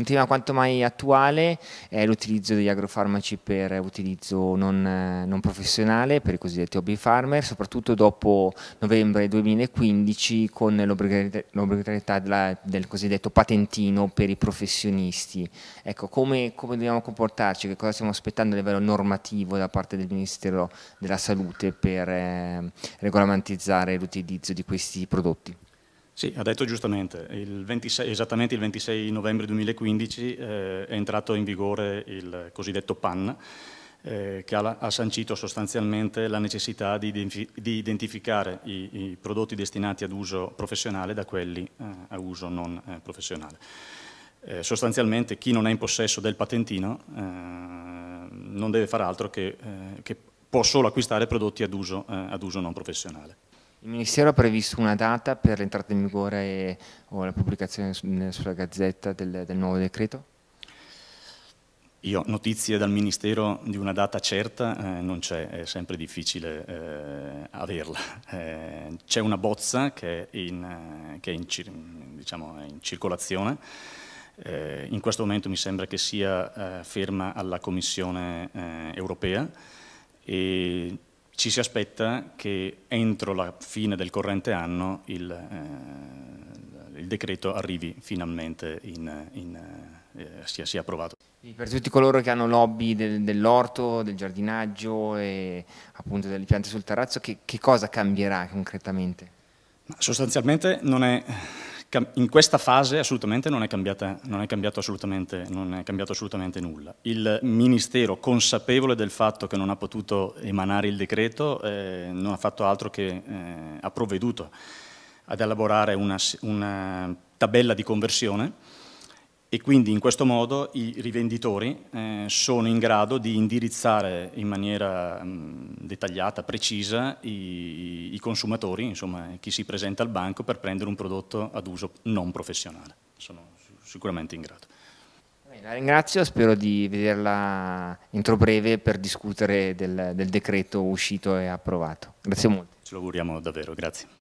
Un tema quanto mai attuale è l'utilizzo degli agrofarmaci per utilizzo non, eh, non, professionale, per i cosiddetti hobby farmer, soprattutto dopo novembre 2015 con l'obbligatorietà del cosiddetto patentino per i professionisti. Ecco, come, come dobbiamo comportarci, che cosa stiamo aspettando a livello normativo da parte del Ministero della Salute per eh, regolamentare l'utilizzo di questi prodotti? Sì, ha detto giustamente, il 26, esattamente il 26 novembre 2015 eh, è entrato in vigore il cosiddetto PAN, eh, che ha, sancito sostanzialmente la necessità di, identificare i, prodotti destinati ad uso professionale da quelli eh, a uso non eh, professionale. sostanzialmente chi non è in possesso del patentino non deve fare altro che, che può solo acquistare prodotti ad uso, ad uso non professionale. Il Ministero ha previsto una data per l'entrata in vigore e, o la pubblicazione sulla Gazzetta del, del nuovo decreto? Io notizie dal Ministero di una data certa eh, non c'è, è sempre difficile eh, averla. Eh, c'è una bozza che è in, eh, che è in, diciamo, è in circolazione, eh, in questo momento mi sembra che sia eh, ferma alla Commissione europea e ci si aspetta che entro la fine del corrente anno il, eh, il decreto arrivi finalmente in, in, eh, sia, sia, approvato. per tutti coloro che hanno lobby del, dell'orto, del giardinaggio e appunto delle piante sul terrazzo, che, che cosa cambierà concretamente? Ma sostanzialmente non è in questa fase assolutamente non è, cambiata, non, è assolutamente, non è, cambiato assolutamente nulla. Il Ministero, consapevole del fatto che non ha potuto emanare il decreto, eh, non ha fatto altro che eh, ha provveduto ad elaborare una, una tabella di conversione e quindi in questo modo i rivenditori eh, sono in grado di indirizzare in maniera mh, mm, dettagliata, precisa, i, i, consumatori, insomma chi si presenta al banco per prendere un prodotto ad uso non professionale. Sono sicuramente in grado. La ringrazio, spero di vederla entro breve per discutere del, del decreto uscito e approvato. Grazie molto. Ce lo auguriamo davvero, grazie.